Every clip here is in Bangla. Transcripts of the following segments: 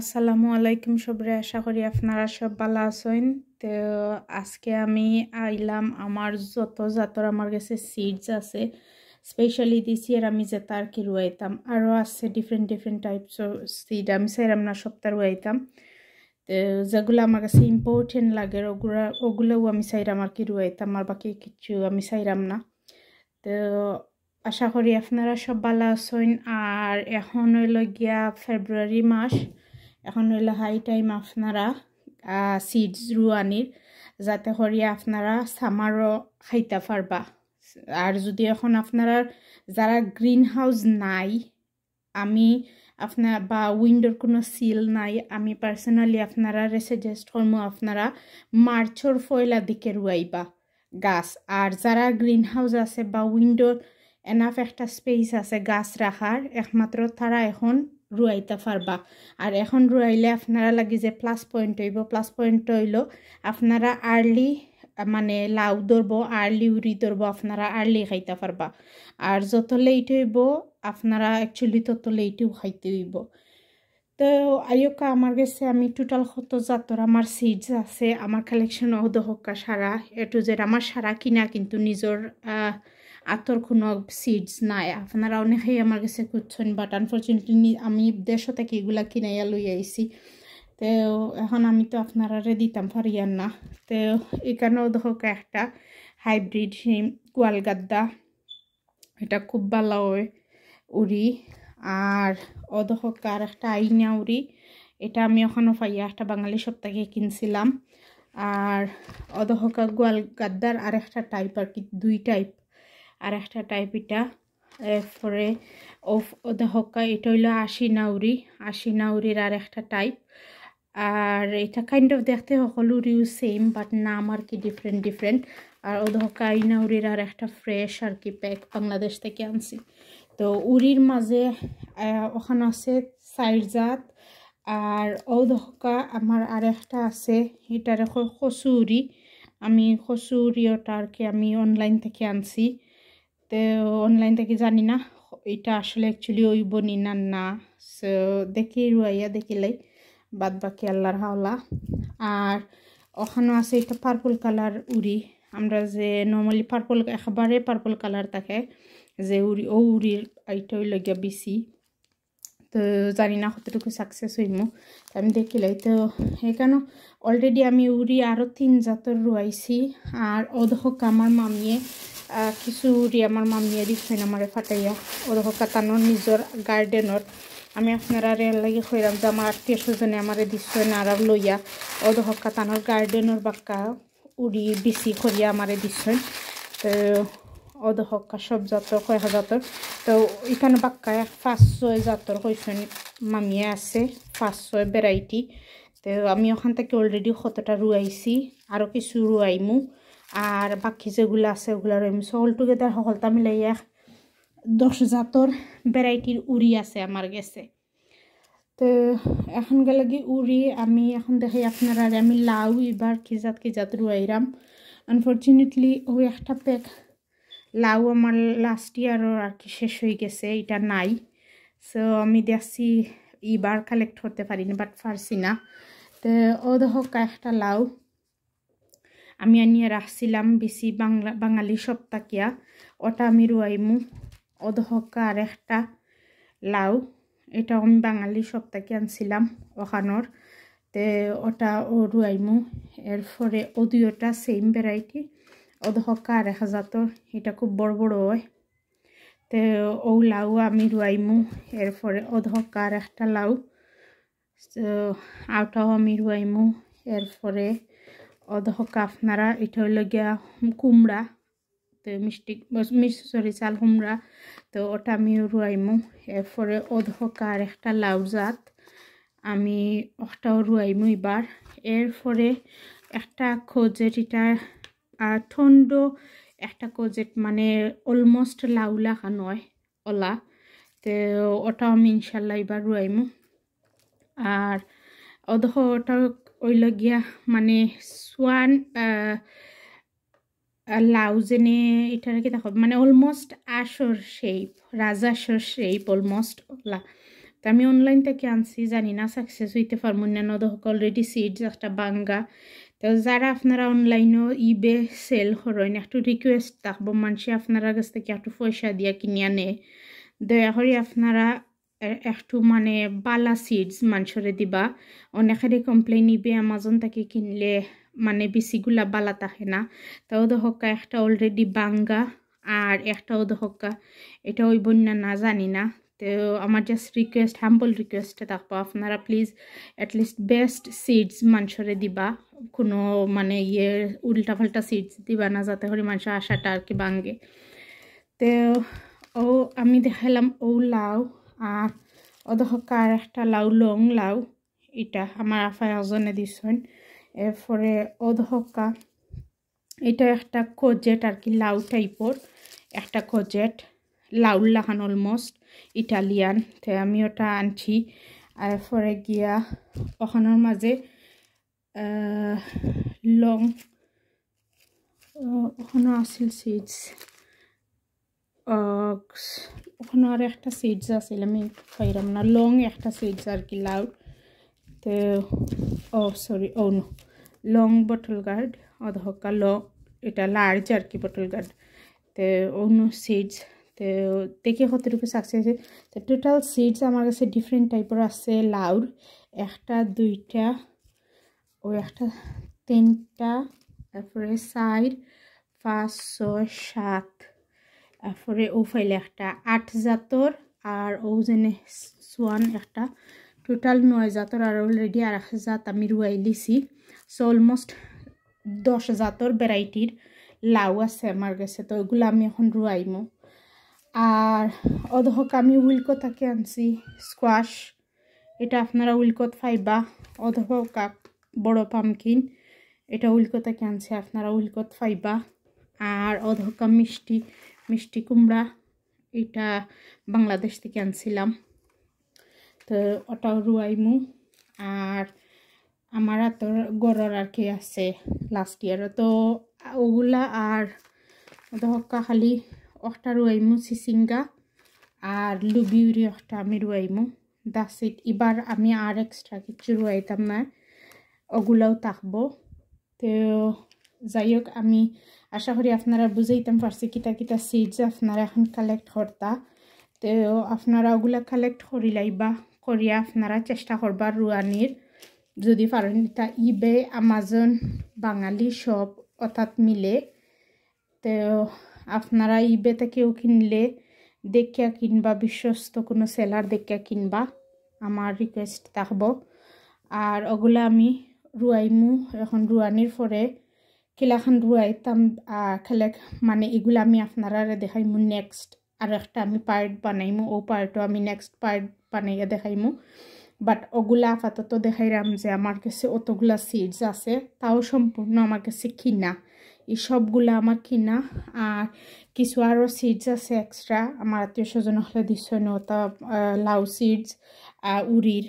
আসসালামু আলাইকুম সবরে আশা করি আপনারা সব ভালো আছেন তো আজকে আমি আইলাম আমার যত জাতর আমার কাছে সিডস আছে স্পেশালি দিস ইয়ার আমি যে তার কি রুয়াইতাম আরও আছে different different types of seed আমি সাইরাম না সপ্তাহ রুয়াইতাম তো যেগুলো আমার কাছে ইম্পর্টেন্ট লাগে ওগুলা ওগুলোও আমি সাইরাম আর কি রুয়াইতাম আর বাকি কিছু আমি সাইরাম না তো আশা করি আপনারা সব ভালো আছেন আর এখন হইল গিয়া ফেব্রুয়ারি মাস এখন রইল হাই টাইম আপনারা সিডস রুয়ানির যাতে করি আপনারা সামারও খাইতে পারবা আর যদি এখন আপনারা যারা গ্রিন হাউস নাই আমি আপনার বা উইন্ডোর কোনো সিল নাই আমি পার্সোনালি আপনারা সাজেস্ট করবো আপনারা মার্চর ফয়লা দিকে রুয়াইবা গাছ আর যারা গ্রিন হাউস আছে বা উইন্ডোর এনাফ একটা স্পেস আছে গাছ রাখার একমাত্র তারা এখন রুয়াইতে পারবা আর এখন রুয়াইলে আপনারা লাগি যে প্লাস পয়েন্ট হইব প্লাস পয়েন্ট হইল আপনারা আর্লি মানে লাউ ধরবো আর্লি উড়ি ধরবো আপনারা আর্লি খাইতে পারবা আর যত লেট হইব আপনারা অ্যাকচুয়ালি তত লেটেও খাইতে হইব তো আয়োকা আমার কাছে আমি টোটাল কত জাতর আমার সিডস আছে আমার কালেকশন অদহকা সারা এটু টু জেড আমার সারা কিনা কিন্তু নিজের আতর কোনো সিডস নাই আপনারা অনেকেই আমার কাছে খুঁজছেন বাট আনফর্চুনেটলি আমি দেড়শো থেকে এগুলা কিনাইয়া লই আইছি তো এখন আমি তো আপনারারে দিতাম ফারিয়ার না তো এখানেও দেখো একটা হাইব্রিড হিম গাদ্দা এটা খুব ভালো হয় উড়ি আর অদহক আর একটা আইনা উড়ি এটা আমি ওখানে পাইয়া একটা বাঙালি সপ্তাহে কিনছিলাম আর অধহকা গোয়াল গাদ্দার আর একটা টাইপ আর কি দুই টাইপ আর একটা টাইপ এটা এরপরে অফ হকা এটা হইলো আশি নাউরি আশি নাউরির আর একটা টাইপ আর এটা কাইন্ড অফ দেখতে সকলোরই সেম বাট নাম আর কি ডিফারেন্ট ডিফারেন্ট আর ওদহকা ইনাউরির আর একটা ফ্রেশ আর কি প্যাক বাংলাদেশ থেকে আনছি তো উড়ির মাঝে ওখানে আছে চাইর জাত আর ওদহকা আমার আর একটা আছে এটার কসুরি আমি কসুরিওটা আর কি আমি অনলাইন থেকে আনছি তো অনলাইন থেকে জানি না এটা আসলে অ্যাকচুয়ালি ওই বনি না না সো দেখি রুয়াইয়া দেখিলাই বাদ বাকি আল্লাহর হাওলা আর ওখানেও আছে এটা পার্পল কালার উড়ি আমরা যে নর্মালি পার্পল একবারে পার্পল কালার থাকে যে উড়ি ও উড়ির এইটাই ওই লগিয়া বেশি তো জানি না কতটুকু সাকসেস হইমু আমি দেখিলাই তো এখানে অলরেডি আমি উড়ি আরও তিন জাতর রুয়াইছি আর অধক আমার মামিয়ে খিচুড়ি আমার মামিয়ে দিচ্ছেন আমার ফাটাইয়া ওরকম কাতানোর নিজের গার্ডেনত আমি আপনারা রেল লাগে খৈরাম যে আমার আত্মীয় স্বজনে আমার দিচ্ছেন আর লইয়া ওরকম কাতানোর গার্ডেনের বাক্কা উড়ি বিচি করিয়া আমার দিচ্ছেন তো অদহকা সব জাতর কয়েক জাতর তো এখানে বাক্কা পাঁচ ছয় জাতর হয়েছেন মামিয়ে আছে পাঁচ ছয় ভ্যারাইটি তো আমি ওখান থেকে অলরেডি কতটা রুয়াইছি আরও কিছু রুয়াইমু আর বাকি যেগুলো আছে ওগুলার এমস অল টুগেদার সকলটা মিলাইয়া দশ জাতর ভ্যারাইটির উড়ি আছে আমার গেছে তো এখন গেলাগি উড়ি আমি এখন দেখি আপনারা আমি লাউ এবার কি কিজাত রুয়াইরাম আনফর্চুনেটলি ওই একটা প্যাক লাউ আমার লাস্ট ইয়ারও আর কি শেষ হয়ে গেছে এটা নাই সো আমি দেখছি এবার কালেক্ট করতে পারিনি বাট পারছি না তো ও দেখ একটা লাউ আমি আনিয়া রাখছিলাম বেশি বাংলা বাঙালি সপ্তাকিয়া ওটা আমি রুয়াইমু অধহকা আর একটা লাউ এটা আমি বাঙালি সপ্তাহে আনছিলাম ওখানোর তে ওটা ও রুয়াইমু এরপরে অদিওটা সেম ভ্যারাইটি অধহকা আর এক হাজার এটা খুব বড় বড় হয় তে ও লাউ আমি রুয়াইমু এরপরে অধহকা আর একটা লাউ আউটাও আমি রুয়াইমু এরপরে অধ কাফনারা এটা হইল গিয়া কুমড়া তো মিষ্টি সরি চাল কুমড়া তো ওটা আমি রুয়াইমু এরপরে অধ আর একটা লাউ জাত আমি ওটাও রুয়াইমু এবার এরপরে একটা খোঁজের এটা ঠন্ড একটা কজেট মানে অলমোস্ট লাখা নয় ওলা তো ওটাও আমি ইনশাল্লাহ এবার রুয়াইমু আর অধ ওটা ওইলগিয়া গিয়া মানে সোয়ান যেনে এটার কি দেখো মানে অলমোস্ট আসর শেপ রাজাসর শেপ অলমোস্ট ওলা তো আমি অনলাইন থেকে আনছি জানি না সাকসেস হইতে পারবো অন্যান্য দেখো অলরেডি সিডস একটা বাঙ্গা তো যারা আপনারা অনলাইনও ইবে সেল করেন একটু রিকোয়েস্ট থাকবো মানুষ আপনারা কাছ থেকে একটু পয়সা দিয়া কিনিয়া আনে দয়া করে আপনারা একটু মানে বালা সিডস মানুষরে দিবা অনেকেরই কমপ্লেন নিবে আমাজন থেকে কিনলে মানে বেশিগুলা বালা থাকে না তাও দহকা একটা অলরেডি বাঙ্গা আর একটাও দহকা এটা ওই বন্যা না জানি না তো আমার জাস্ট রিকোয়েস্ট হাম্বল রিকোয়েস্টে থাকবো আপনারা প্লিজ অ্যাটলিস্ট বেস্ট সিডস মানুষরে দিবা কোনো মানে ইয়ে উল্টা ফাল্টা সিডস দিবা না যাতে করে মানুষের আশাটা আর কি বাঙ্গে তো ও আমি দেখালাম ও লাউ আর অধকার একটা লাউ লং লাউ এটা আমার আফায় অজনে দিছেন এরপরে অধহকা এটা একটা কজেট আর কি লাউ টাইপর একটা কজেট লাউ লাহান অলমোস্ট ইটালিয়ান তে আমি ওটা আনছি এরপরে গিয়া ওখানোর মাঝে লং ওখানো আসিল সিডস ওখানে আর একটা সিডস আছে আমি পাইলাম না লং একটা সিডস আর কি লাউ তে ও সরি ও নো লং বটল গার্ড অধহকা ল এটা লার্জ আর কি বটল গার্ড তে অন্য সিডস তো দেখে কতটুকু সাকসেস তো টোটাল সিডস আমার কাছে ডিফারেন্ট টাইপের আছে লাউর একটা দুইটা ও একটা তিনটা তারপরে সাইড পাঁচ ছয় সাত তারপরে ও ফাইলে একটা আট জাতর আর ও যেনে সোয়ান একটা টোটাল নয় জাতর আর অলরেডি আর এক জাত আমি রুয়াই লিছি সো অলমোস্ট দশ জাতর ভ্যারাইটির লাউ আছে আমার কাছে তো ওইগুলো আমি এখন মো আর অধহক আমি থাকে আনছি স্কোয়াশ এটা আপনারা উইলকত ফাইবা অধহ কাপ বড় পামকিন এটা থাকে আনছি আপনারা উইলকত ফাইবা আর অধহকা মিষ্টি মিষ্টি কুমড়া এটা বাংলাদেশ থেকে আনছিলাম তো ওটাও রুয়াইমু আর আমার তো গরর আর কি আছে লাস্ট ইয়ার তো ওগুলা আর ধক্কা খালি অটা রুয়াইমু সিসিঙ্গা আর লুবিউরি অটা আমি রুয়াইমু দাস এবার আমি আর এক্সট্রা কিছু রুয়াইতাম না ওগুলাও থাকবো তো যাই হোক আমি আশা করি আপনারা বুঝাইতাম পারছি কিতা কিতা সিডস আপনারা এখন কালেক্ট করতা তো আপনারা ওগুলা কালেক্ট করি লাইবা করিয়া আপনারা চেষ্টা করবা রুয়ানির যদি পারেন তা ইবে আমাজন বাঙালি সব অর্থাৎ মিলে তো আপনারা ইবে থেকেও কিনলে দেখিয়া কিনবা বিশ্বস্ত কোনো সেলার দেখিয়া কিনবা আমার রিকোয়েস্ট থাকব আর ওগুলা আমি রুয়াইমু এখন রুয়ানির পরে কিলাখান রুয়াইতাম খেলে মানে এগুলো আমি আপনারা দেখাইমু নেক্সট আর একটা আমি পার্ট বানাইমু ও পার্টও আমি নেক্সট পার্ট বানাইয়া দেখাইমু বাট ওগুলা আপাতত দেখাইলাম যে আমার কাছে অতগুলা সিডস আছে তাও সম্পূর্ণ আমার কাছে কিনা এই সবগুলা আমার কিনা আর কিছু আরও সিডস আছে এক্সট্রা আমার আত্মীয় স্বজন হলে দিচ্ছ নতা লাউ সিডস উরির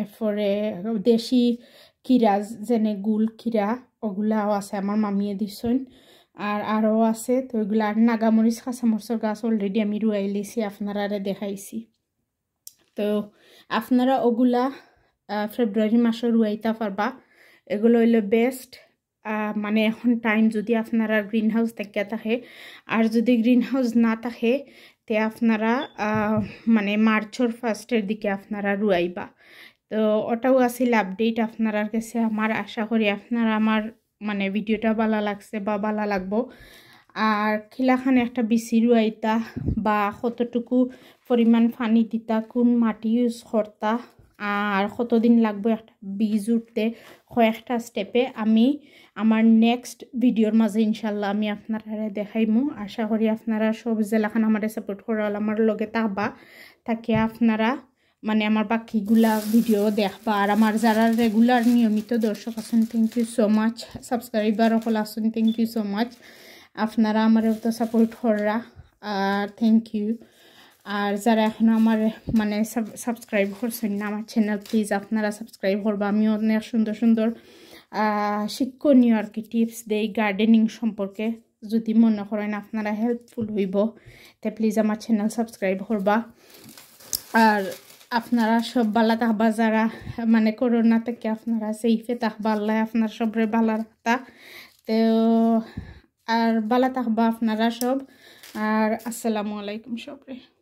এরপরে দেশি কিরা যেনে গুল কিরা ওগুলাও আছে আমার মামিয়ে দিছইন আর আরও আছে তো ওইগুলো আর নাগামরিচ কাঁচামরিচের গাছ অলরেডি আমি রুয়াই লিছি আপনারা দেখাইছি তো আপনারা ওগুলা ফেব্রুয়ারি মাসে রুয়াইতে পারবা এগুলো হইলো বেস্ট মানে এখন টাইম যদি আপনারা গ্রিন হাউস দেখে থাকে আর যদি গ্রিন হাউস না থাকে তে আপনারা মানে মার্চর ফার্স্টের দিকে আপনারা রুয়াইবা তো ওটাও আসিল আপডেট আপনারার কাছে আমার আশা করি আপনারা আমার মানে ভিডিওটা ভালো লাগছে বা ভালো লাগবো আর খিলাখান একটা বিচিরু আইতা বা কতটুকু পরিমাণ পানি দিতা কোন মাটি ইউজ করতা আর কতদিন লাগবে একটা বীজ উঠতে কয়েকটা স্টেপে আমি আমার নেক্সট ভিডিওর মাঝে ইনশাল্লাহ আমি আপনারা দেখাইমু আশা করি আপনারা সব জেলাখান আমার সাপোর্ট করাল আমার লগে তাবা তাকে আপনারা মানে আমার বাকিগুলা ভিডিও দেখবা আর আমার যারা রেগুলার নিয়মিত দর্শক আছেন thank you so much subscriber সকল আছেন থ্যাংক ইউ সো মাচ আপনারা আমার তো সাপোর্ট কররা আর থ্যাংক ইউ আর যারা এখনও আমার মানে সাবস্ক্রাইব করছেন না আমার চ্যানেল প্লিজ আপনারা সাবস্ক্রাইব করবা আমি অনেক সুন্দর সুন্দর শিক্ষণীয় আর কি টিপস দেই গার্ডেনিং সম্পর্কে যদি মনে করেন আপনারা হেল্পফুল হইব তে প্লিজ আমার চ্যানেল সাবস্ক্রাইব করবা আর আপনারা সব বালা তাহবা যারা মানে করোনা থেকে আপনারা সেইফে তাহবা আল্লাহ আপনার সবরে বালা রাখতা তো আর বালা তাহবা আপনারা সব আর আসসালামু আলাইকুম সবরে